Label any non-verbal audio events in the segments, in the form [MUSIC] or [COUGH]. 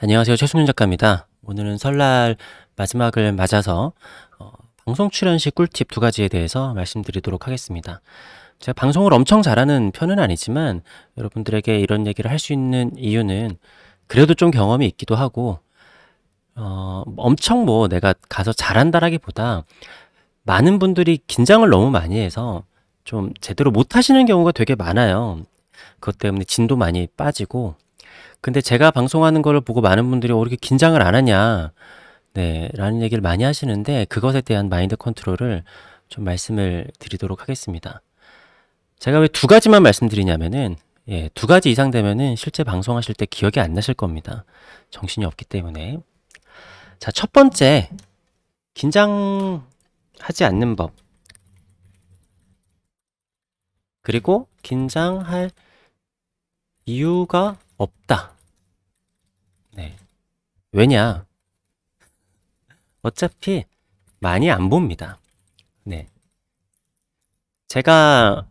안녕하세요. 최수민 작가입니다. 오늘은 설날 마지막을 맞아서 어, 방송 출연 시 꿀팁 두 가지에 대해서 말씀드리도록 하겠습니다. 제가 방송을 엄청 잘하는 편은 아니지만 여러분들에게 이런 얘기를 할 수 있는 이유는 그래도 좀 경험이 있기도 하고 어, 엄청 뭐 내가 가서 잘한다라기보다 많은 분들이 긴장을 너무 많이 해서 좀 제대로 못 하시는 경우가 되게 많아요. 그것 때문에 진도 많이 빠지고 근데 제가 방송하는 걸 보고 많은 분들이 어, 이렇게 긴장을 안 하냐. 네, 라는 얘기를 많이 하시는데 그것에 대한 마인드 컨트롤을 좀 말씀을 드리도록 하겠습니다. 제가 왜 두 가지만 말씀드리냐면은 예, 두 가지 이상 되면은 실제 방송하실 때 기억이 안 나실 겁니다. 정신이 없기 때문에. 자, 첫 번째. 긴장하지 않는 법. 그리고 긴장할 이유가 없다. 네. 왜냐? 어차피 많이 안 봅니다. 네. 제가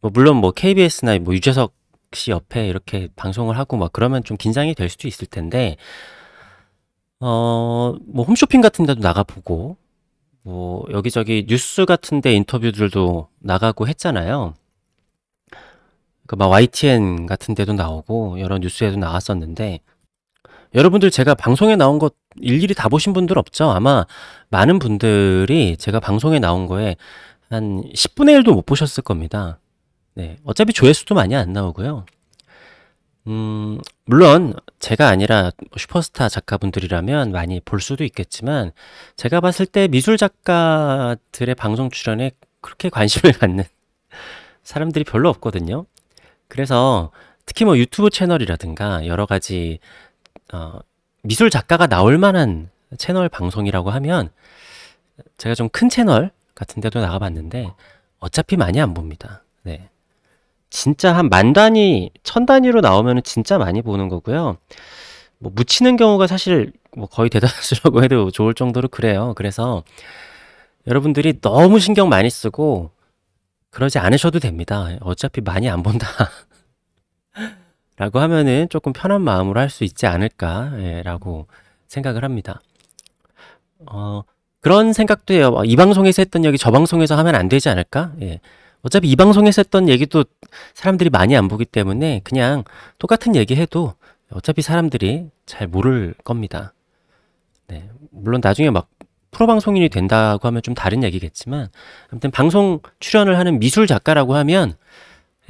뭐 물론 뭐 KBS나 뭐 유재석 씨 옆에 이렇게 방송을 하고 막 그러면 좀 긴장이 될 수도 있을 텐데 어, 뭐 홈쇼핑 같은 데도 나가보고 뭐 여기저기 뉴스 같은 데 인터뷰들도 나가고 했잖아요. 그막 그러니까 YTN 같은 데도 나오고 여러 뉴스에도 나왔었는데 여러분들 제가 방송에 나온 것 일일이 다 보신 분들 없죠? 아마 많은 분들이 제가 방송에 나온 거에 한 10분의 1도 못 보셨을 겁니다. 네. 어차피 조회수도 많이 안 나오고요. 음, 물론 제가 아니라 슈퍼스타 작가분들이라면 많이 볼 수도 있겠지만 제가 봤을 때 미술 작가들의 방송 출연에 그렇게 관심을 [LAUGHS] 갖는 사람들이 별로 없거든요. 그래서 특히 뭐 유튜브 채널이라든가 여러 가지 어, 미술 작가가 나올 만한 채널 방송이라고 하면 제가 좀 큰 채널 같은 데도 나가봤는데 어차피 많이 안 봅니다. 네. 진짜 한 만 단위, 천 단위로 나오면 진짜 많이 보는 거고요. 뭐 묻히는 경우가 사실 뭐 거의 대다수라고 해도 좋을 정도로 그래요. 그래서 여러분들이 너무 신경 많이 쓰고 그러지 않으셔도 됩니다. 어차피 많이 안 본다. [LAUGHS] 라고 하면은 조금 편한 마음으로 할 수 있지 않을까라고 예, 생각을 합니다. 어, 그런 생각도 해요. 어, 이 방송에서 했던 얘기 저 방송에서 하면 안 되지 않을까? 예. 어차피 이 방송에서 했던 얘기도 사람들이 많이 안 보기 때문에 그냥 똑같은 얘기 해도 어차피 사람들이 잘 모를 겁니다. 네. 물론 나중에 막 프로방송인이 된다고 하면 좀 다른 얘기겠지만 아무튼 방송 출연을 하는 미술 작가라고 하면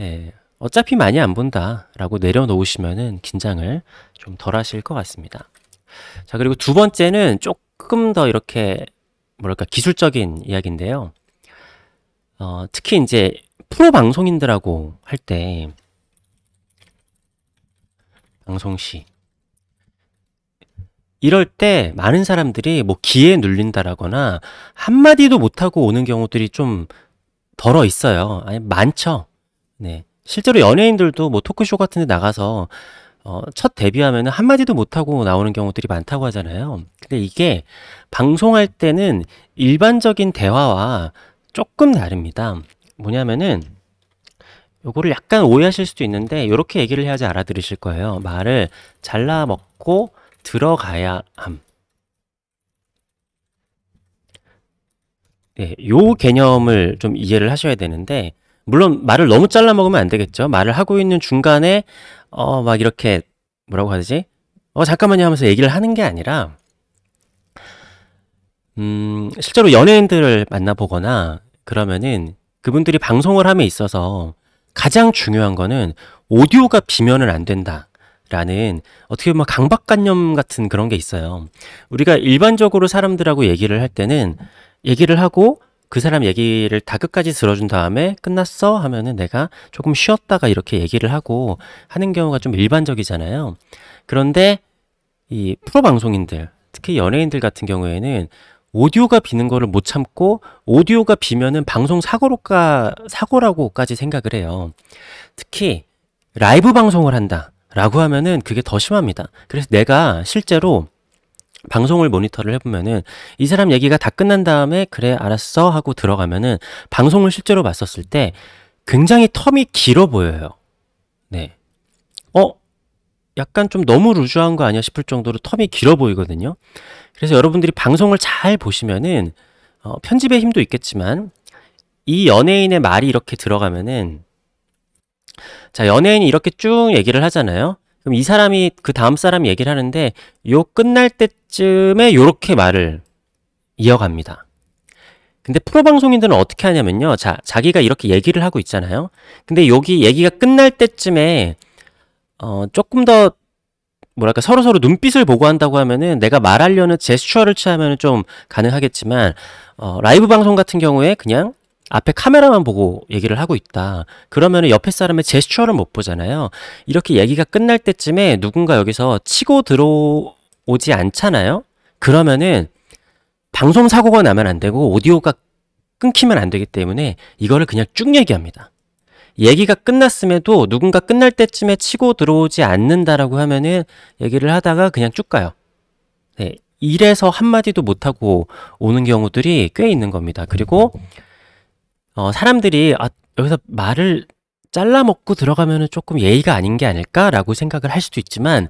예, 어차피 많이 안 본다라고 내려놓으시면은 긴장을 좀 덜 하실 것 같습니다. 자 그리고 두 번째는 조금 더 이렇게 뭐랄까 기술적인 이야기인데요. 어, 특히 이제 프로 방송인들하고 할 때 방송 시 이럴 때 많은 사람들이 뭐 기에 눌린다라거나 한마디도 못하고 오는 경우들이 좀 덜어 있어요. 아니, 많죠. 네. 실제로 연예인들도 뭐 토크쇼 같은 데 나가서 어, 첫 데뷔하면 한마디도 못하고 나오는 경우들이 많다고 하잖아요. 근데 이게 방송할 때는 일반적인 대화와 조금 다릅니다. 뭐냐면은 요거를 약간 오해하실 수도 있는데 이렇게 얘기를 해야지 알아들으실 거예요. 말을 잘라 먹고 들어가야 함. 네, 요 개념을 좀 이해를 하셔야 되는데 물론 말을 너무 잘라 먹으면 안 되겠죠. 말을 하고 있는 중간에 어 막 이렇게 뭐라고 하지? 어 잠깐만요 하면서 얘기를 하는 게 아니라 음 실제로 연예인들을 만나 보거나 그러면은 그분들이 방송을 함에 있어서 가장 중요한 거는 오디오가 비면은 안 된다. 라는 어떻게 보면 강박관념 같은 그런 게 있어요. 우리가 일반적으로 사람들하고 얘기를 할 때는 얘기를 하고 그 사람 얘기를 다 끝까지 들어준 다음에 끝났어 하면은 내가 조금 쉬었다가 이렇게 얘기를 하고 하는 경우가 좀 일반적이잖아요. 그런데 이 프로 방송인들, 특히 연예인들 같은 경우에는 오디오가 비는 거를 못 참고 오디오가 비면은 방송 사고로까 사고라고까지 생각을 해요. 특히 라이브 방송을 한다. 라고 하면은 그게 더 심합니다. 그래서 내가 실제로 방송을 모니터를 해보면은 이 사람 얘기가 다 끝난 다음에 그래 알았어 하고 들어가면은 방송을 실제로 봤었을 때 굉장히 텀이 길어 보여요. 네. 어? 약간 좀 너무 루즈한 거 아니야 싶을 정도로 텀이 길어 보이거든요. 그래서 여러분들이 방송을 잘 보시면은 어, 편집의 힘도 있겠지만 이 연예인의 말이 이렇게 들어가면은 자, 연예인이 이렇게 쭉 얘기를 하잖아요. 그럼 이 사람이 그 다음 사람 얘기를 하는데 요 끝날 때쯤에 요렇게 말을 이어갑니다. 근데 프로 방송인들은 어떻게 하냐면요. 자, 자기가 이렇게 얘기를 하고 있잖아요. 근데 여기 얘기가 끝날 때쯤에 어, 조금 더 뭐랄까 서로서로 눈빛을 보고 한다고 하면은 내가 말하려는 제스처를 취하면은 좀 가능하겠지만 어, 라이브 방송 같은 경우에 그냥 앞에 카메라만 보고 얘기를 하고 있다. 그러면 옆에 사람의 제스처를 못 보잖아요. 이렇게 얘기가 끝날 때쯤에 누군가 여기서 치고 들어오지 않잖아요. 그러면은 방송 사고가 나면 안 되고 오디오가 끊기면 안 되기 때문에 이거를 그냥 쭉 얘기합니다. 얘기가 끝났음에도 누군가 끝날 때쯤에 치고 들어오지 않는다라고 하면은 얘기를 하다가 그냥 쭉 가요. 네. 이래서 한마디도 못하고 오는 경우들이 꽤 있는 겁니다. 그리고 어, 사람들이 아, 여기서 말을 잘라먹고 들어가면 조금 예의가 아닌 게 아닐까라고 생각을 할 수도 있지만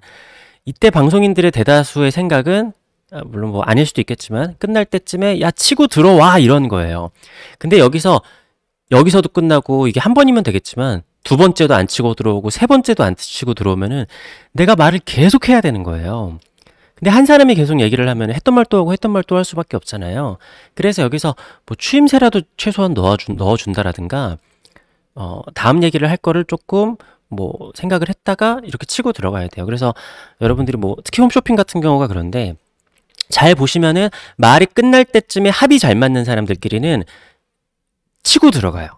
이때 방송인들의 대다수의 생각은 아, 물론 뭐 아닐 수도 있겠지만 끝날 때쯤에 야 치고 들어와 이런 거예요. 근데 여기서 여기서도 끝나고 이게 한 번이면 되겠지만 두 번째도 안 치고 들어오고 세 번째도 안 치고 들어오면은 내가 말을 계속 해야 되는 거예요. 근데 한 사람이 계속 얘기를 하면 했던 말 또 하고 했던 말 또 할 수밖에 없잖아요. 그래서 여기서 뭐 추임새라도 최소한 넣어준, 넣어준다라든가, 어, 다음 얘기를 할 거를 조금 뭐 생각을 했다가 이렇게 치고 들어가야 돼요. 그래서 여러분들이 뭐 특히 홈쇼핑 같은 경우가 그런데 잘 보시면은 말이 끝날 때쯤에 합이 잘 맞는 사람들끼리는 치고 들어가요.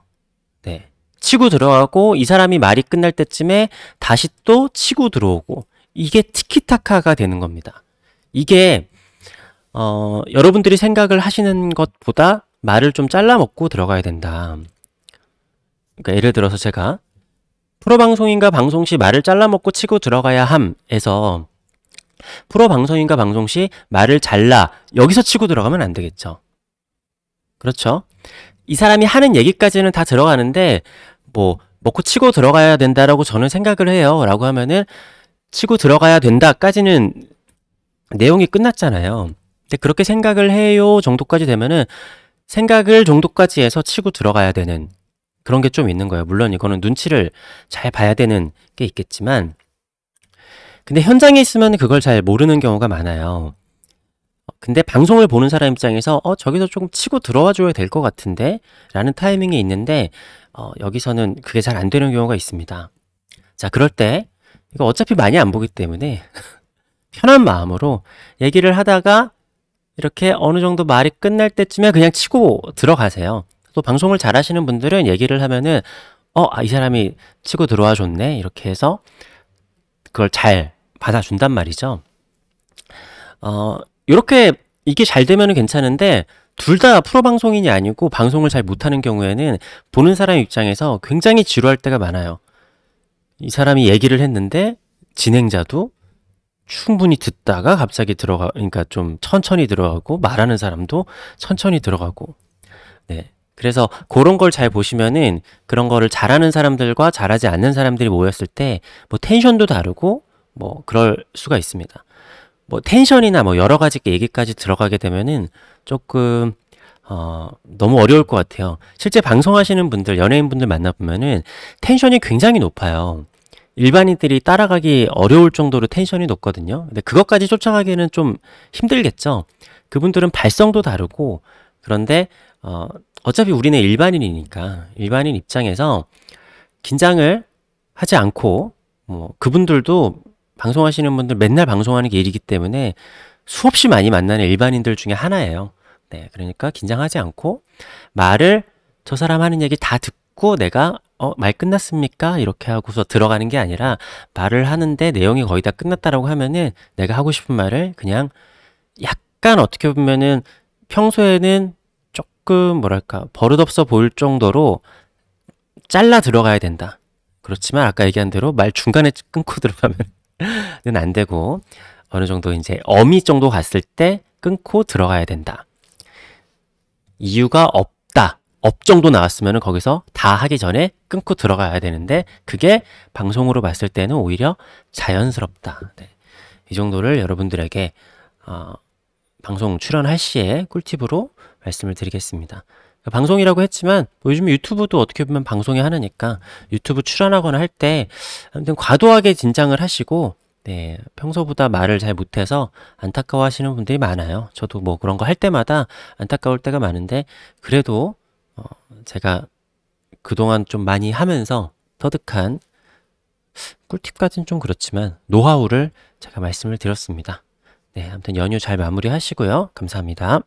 네. 치고 들어가고 이 사람이 말이 끝날 때쯤에 다시 또 치고 들어오고 이게 티키타카가 되는 겁니다. 이게 어, 여러분들이 생각을 하시는 것보다 말을 좀 잘라먹고 들어가야 된다. 그러니까 예를 들어서 제가 프로 방송인과 방송 시 말을 잘라먹고 치고 들어가야 함에서 프로 방송인과 방송 시 말을 잘라 여기서 치고 들어가면 안 되겠죠. 그렇죠? 이 사람이 하는 얘기까지는 다 들어가는데 뭐 먹고 치고 들어가야 된다라고 저는 생각을 해요라고 하면은 치고 들어가야 된다까지는 내용이 끝났잖아요. 근데 그렇게 생각을 해요 정도까지 되면은 생각을 정도까지 해서 치고 들어가야 되는 그런 게 좀 있는 거예요. 물론 이거는 눈치를 잘 봐야 되는 게 있겠지만 근데 현장에 있으면 그걸 잘 모르는 경우가 많아요. 근데 방송을 보는 사람 입장에서 어 저기서 조금 치고 들어와 줘야 될 것 같은데 라는 타이밍이 있는데 어 여기서는 그게 잘 안 되는 경우가 있습니다. 자 그럴 때 이거 어차피 많이 안 보기 때문에 편한 마음으로 얘기를 하다가 이렇게 어느 정도 말이 끝날 때쯤에 그냥 치고 들어가세요. 또 방송을 잘 하시는 분들은 얘기를 하면은 어, 아, 이 사람이 치고 들어와 줬네. 이렇게 해서 그걸 잘 받아준단 말이죠. 어, 이렇게 이게 잘 되면은 괜찮은데 둘 다 프로 방송인이 아니고 방송을 잘 못하는 경우에는 보는 사람 입장에서 굉장히 지루할 때가 많아요. 이 사람이 얘기를 했는데 진행자도 충분히 듣다가 갑자기 들어가 그러니까 좀 천천히 들어가고 말하는 사람도 천천히 들어가고 네 그래서 그런 걸 잘 보시면은 그런 거를 잘하는 사람들과 잘하지 않는 사람들이 모였을 때 뭐 텐션도 다르고 뭐 그럴 수가 있습니다 뭐 텐션이나 뭐 여러 가지 얘기까지 들어가게 되면은 조금 어, 너무 어려울 것 같아요. 실제 방송하시는 분들, 연예인분들 만나보면은 텐션이 굉장히 높아요. 일반인들이 따라가기 어려울 정도로 텐션이 높거든요. 근데 그것까지 쫓아가기는 좀 힘들겠죠. 그분들은 발성도 다르고 그런데 어, 어차피 우리는 일반인이니까 일반인 입장에서 긴장을 하지 않고 뭐 그분들도 방송하시는 분들 맨날 방송하는 게 일이기 때문에 수없이 많이 만나는 일반인들 중에 하나예요. 네, 그러니까 긴장하지 않고 말을 저 사람 하는 얘기 다 듣고 내가 어, 말 끝났습니까? 이렇게 하고서 들어가는 게 아니라 말을 하는데 내용이 거의 다 끝났다라고 하면은 내가 하고 싶은 말을 그냥 약간 어떻게 보면은 평소에는 조금 뭐랄까 버릇없어 보일 정도로 잘라 들어가야 된다. 그렇지만 아까 얘기한 대로 말 중간에 끊고 [LAUGHS] 들어가면은 안 되고 어느 정도 이제 어미 정도 갔을 때 끊고 들어가야 된다. 이유가 없업 정도 나왔으면 거기서 다 하기 전에 끊고 들어가야 되는데 그게 방송으로 봤을 때는 오히려 자연스럽다. 네. 이 정도를 여러분들에게 어, 방송 출연할 시에 꿀팁으로 말씀을 드리겠습니다. 그 방송이라고 했지만 뭐 요즘 유튜브도 어떻게 보면 방송의 하나니까 유튜브 출연하거나 할 때 아무튼 과도하게 긴장을 하시고 네, 평소보다 말을 잘 못해서 안타까워하시는 분들이 많아요. 저도 뭐 그런 거 할 때마다 안타까울 때가 많은데 그래도 어, 제가 그동안 좀 많이 하면서 터득한 꿀팁까지는 좀 그렇지만 노하우를 제가 말씀을 드렸습니다. 네, 아무튼 연휴 잘 마무리하시고요. 감사합니다.